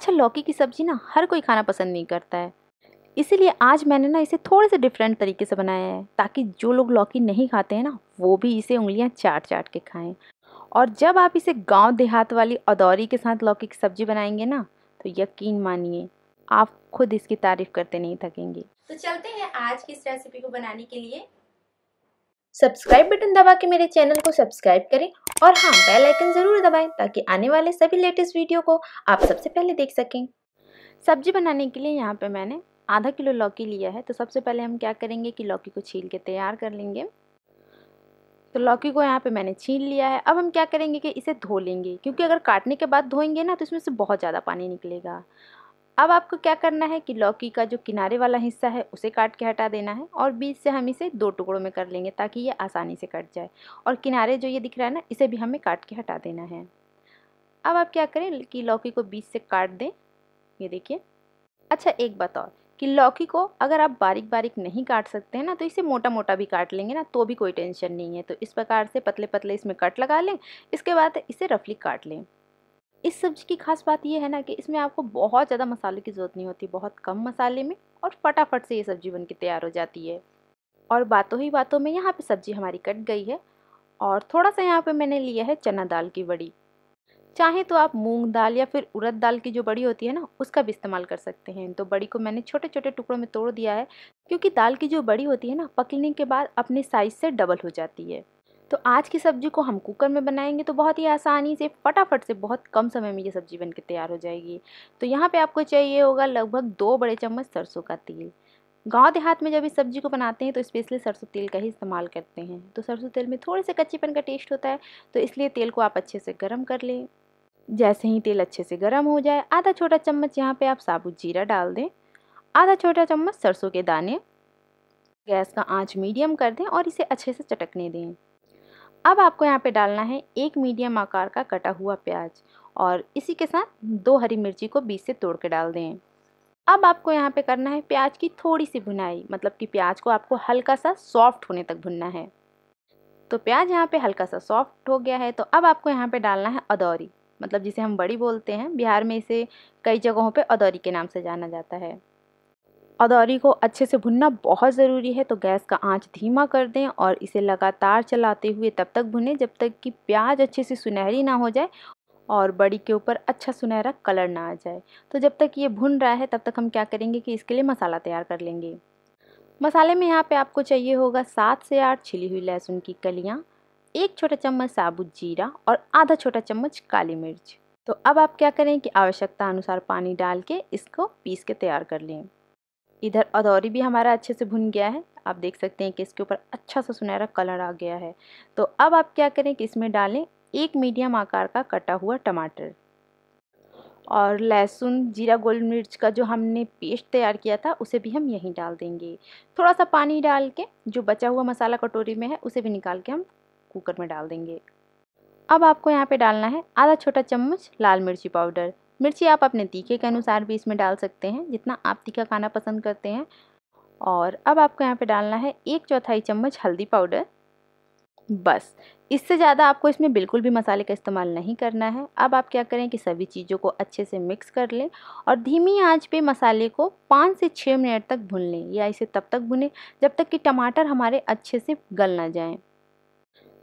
अच्छा लौकी की सब्ज़ी ना हर कोई खाना पसंद नहीं करता है इसीलिए आज मैंने ना इसे थोड़े से डिफरेंट तरीके से बनाया है ताकि जो लोग लौकी नहीं खाते हैं ना वो भी इसे उंगलियाँ चाट चाट के खाएँ और जब आप इसे गांव देहात वाली अदौरी के साथ लौकी की सब्ज़ी बनाएंगे ना तो यकीन मानिए आप खुद इसकी तारीफ करते नहीं थकेंगे तो चलते हैं आज की इस रेसिपी को बनाने के लिए सब्सक्राइब बटन दबा के मेरे चैनल को सब्सक्राइब करें और हाँ बेल आइकन ज़रूर दबाएं ताकि आने वाले सभी लेटेस्ट वीडियो को आप सबसे पहले देख सकें सब्जी बनाने के लिए यहाँ पे मैंने आधा किलो लौकी लिया है तो सबसे पहले हम क्या करेंगे कि लौकी को छील के तैयार कर लेंगे तो लौकी को यहाँ पे मैंने छील लिया है अब हम क्या करेंगे कि इसे धो लेंगे क्योंकि अगर काटने के बाद धोएंगे ना तो इसमें से बहुत ज़्यादा पानी निकलेगा अब आपको क्या करना है कि लौकी का जो किनारे वाला हिस्सा है उसे काट के हटा देना है और बीच से हम इसे दो टुकड़ों में कर लेंगे ताकि ये आसानी से कट जाए और किनारे जो ये दिख रहा है ना इसे भी हमें काट के हटा देना है अब आप क्या करें कि लौकी को बीच से काट दें ये देखिए अच्छा एक बात और कि लौकी को अगर आप बारीक बारीक नहीं काट सकते हैं ना तो इसे मोटा मोटा भी काट लेंगे ना तो भी कोई टेंशन नहीं है तो इस प्रकार से पतले पतले इसमें कट लगा लें इसके बाद इसे रफली काट लें इस सब्ज़ी की खास बात यह है ना कि इसमें आपको बहुत ज़्यादा मसाले की ज़रूरत नहीं होती बहुत कम मसाले में और फटाफट से ये सब्ज़ी बन के तैयार हो जाती है और बातों ही बातों में यहाँ पे सब्ज़ी हमारी कट गई है और थोड़ा सा यहाँ पे मैंने लिया है चना दाल की बड़ी चाहे तो आप मूंग दाल या फिर उड़द दाल की जो बड़ी होती है ना उसका भी इस्तेमाल कर सकते हैं तो बड़ी को मैंने छोटे छोटे टुकड़ों में तोड़ दिया है क्योंकि दाल की जो बड़ी होती है ना पकने के बाद अपने साइज़ से डबल हो जाती है तो आज की सब्ज़ी को हम कुकर में बनाएंगे तो बहुत ही आसानी से फटाफट से बहुत कम समय में ये सब्ज़ी बन के तैयार हो जाएगी तो यहाँ पे आपको चाहिए होगा लगभग दो बड़े चम्मच सरसों का तेल गांव देहात में जब इस सब्ज़ी को बनाते हैं तो स्पेशली सरसों तेल का ही इस्तेमाल करते हैं तो सरसों तेल में थोड़े से कच्चेपन का टेस्ट होता है तो इसलिए तेल को आप अच्छे से गर्म कर लें जैसे ही तेल अच्छे से गर्म हो जाए आधा छोटा चम्मच यहाँ पे आप साबुत जीरा डाल दें आधा छोटा चम्मच सरसों के दाने गैस का आँच मीडियम कर दें और इसे अच्छे से चटकने दें अब आपको यहाँ पे डालना है एक मीडियम आकार का कटा हुआ प्याज और इसी के साथ दो हरी मिर्ची को बीच से तोड़ के डाल दें अब आपको यहाँ पे करना है प्याज की थोड़ी सी भुनाई मतलब कि प्याज को आपको हल्का सा सॉफ्ट होने तक भुनना है तो प्याज यहाँ पे हल्का सा सॉफ्ट हो गया है तो अब आपको यहाँ पे डालना है अदौरी मतलब जिसे हम बड़ी बोलते हैं बिहार में इसे कई जगहों पे अदौरी के नाम से जाना जाता है अदौरी को अच्छे से भुनना बहुत ज़रूरी है तो गैस का आंच धीमा कर दें और इसे लगातार चलाते हुए तब तक भुनें जब तक कि प्याज अच्छे से सुनहरी ना हो जाए और बड़ी के ऊपर अच्छा सुनहरा कलर ना आ जाए तो जब तक ये भुन रहा है तब तक हम क्या करेंगे कि इसके लिए मसाला तैयार कर लेंगे मसाले में यहाँ पर आपको चाहिए होगा सात से आठ छिली हुई लहसुन की कलियाँ एक छोटा चम्मच साबुत जीरा और आधा छोटा चम्मच काली मिर्च तो अब आप क्या करें कि आवश्यकता अनुसार पानी डाल के इसको पीस के तैयार कर लें इधर अदौरी भी हमारा अच्छे से भुन गया है आप देख सकते हैं कि इसके ऊपर अच्छा सा सुनहरा कलर आ गया है तो अब आप क्या करें कि इसमें डालें एक मीडियम आकार का कटा हुआ टमाटर और लहसुन जीरा गोल मिर्च का जो हमने पेस्ट तैयार किया था उसे भी हम यहीं डाल देंगे थोड़ा सा पानी डाल के जो बचा हुआ मसाला कटोरी में है उसे भी निकाल के हम कुकर में डाल देंगे अब आपको यहाँ पे डालना है आधा छोटा चम्मच लाल मिर्ची पाउडर मिर्ची आप अपने तीखे के अनुसार भी इसमें डाल सकते हैं जितना आप तीखा खाना पसंद करते हैं और अब आपको यहाँ पे डालना है एक चौथाई चम्मच हल्दी पाउडर बस इससे ज़्यादा आपको इसमें बिल्कुल भी मसाले का इस्तेमाल नहीं करना है अब आप क्या करें कि सभी चीज़ों को अच्छे से मिक्स कर लें और धीमी आंच पे मसाले को पाँच से छः मिनट तक भून लें या इसे तब तक भुने जब तक कि टमाटर हमारे अच्छे से गल ना जाएँ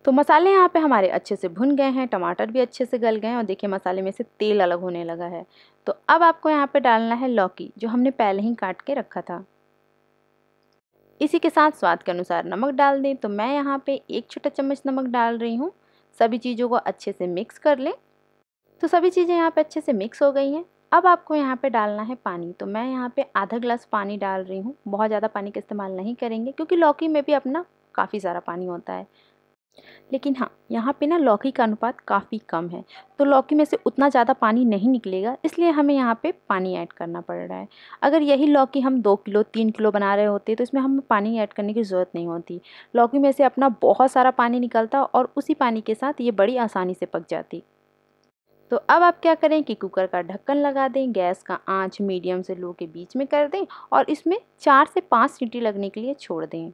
तो मसाले यहाँ पे हमारे अच्छे से भुन गए हैं टमाटर भी अच्छे से गल गए हैं और देखिए मसाले में से तेल अलग होने लगा है तो अब आपको यहाँ पे डालना है लौकी जो हमने पहले ही काट के रखा था इसी के साथ स्वाद के अनुसार नमक डाल दें तो मैं यहाँ पे एक छोटा चम्मच नमक डाल रही हूँ सभी चीज़ों को अच्छे से मिक्स कर लें तो सभी चीज़ें यहाँ पर अच्छे से मिक्स हो गई हैं अब आपको यहाँ पे डालना है पानी तो मैं यहाँ पे आधा ग्लास पानी डाल रही हूँ बहुत ज़्यादा पानी का इस्तेमाल नहीं करेंगे क्योंकि लौकी में भी अपना काफ़ी सारा पानी होता है लेकिन हाँ यहाँ पे ना लौकी का अनुपात काफ़ी कम है तो लौकी में से उतना ज़्यादा पानी नहीं निकलेगा इसलिए हमें यहाँ पे पानी ऐड करना पड़ रहा है अगर यही लौकी हम दो किलो तीन किलो बना रहे होते तो इसमें हमें पानी ऐड करने की ज़रूरत नहीं होती लौकी में से अपना बहुत सारा पानी निकलता और उसी पानी के साथ ये बड़ी आसानी से पक जाती तो अब आप क्या करें कि कुकर का ढक्कन लगा दें गैस का आँच मीडियम से लो के बीच में कर दें और इसमें चार से पाँच सीटी लगने के लिए छोड़ दें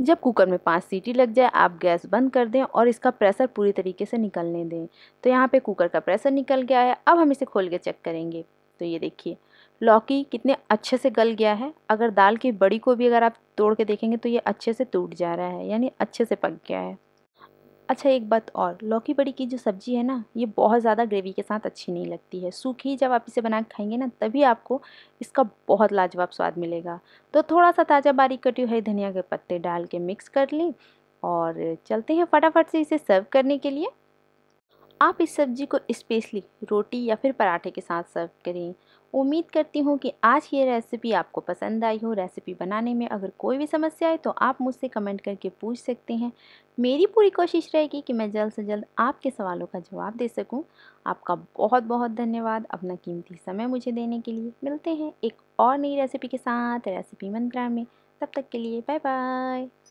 जब कुकर में पाँच सीटी लग जाए आप गैस बंद कर दें और इसका प्रेशर पूरी तरीके से निकलने दें तो यहाँ पे कुकर का प्रेशर निकल गया है अब हम इसे खोल के चेक करेंगे तो ये देखिए लौकी कितने अच्छे से गल गया है अगर दाल की बड़ी को भी अगर आप तोड़ के देखेंगे तो ये अच्छे से टूट जा रहा है यानी अच्छे से पक गया है अच्छा एक बात और लौकी बड़ी की जो सब्ज़ी है ना ये बहुत ज़्यादा ग्रेवी के साथ अच्छी नहीं लगती है सूखी जब आप इसे बना के खाएंगे ना तभी आपको इसका बहुत लाजवाब स्वाद मिलेगा तो थोड़ा सा ताज़ा बारीक कटी हुई धनिया के पत्ते डाल के मिक्स कर लें और चलते हैं फटाफट से इसे सर्व करने के लिए आप इस सब्ज़ी को स्पेशली रोटी या फिर पराठे के साथ सर्व करें उम्मीद करती हूँ कि आज ये रेसिपी आपको पसंद आई हो रेसिपी बनाने में अगर कोई भी समस्या आए तो आप मुझसे कमेंट करके पूछ सकते हैं मेरी पूरी कोशिश रहेगी कि मैं जल्द से जल्द आपके सवालों का जवाब दे सकूँ आपका बहुत बहुत धन्यवाद अपना कीमती समय मुझे देने के लिए मिलते हैं एक और नई रेसिपी के साथ रेसिपी मंत्रा में तब तक के लिए बाय बाय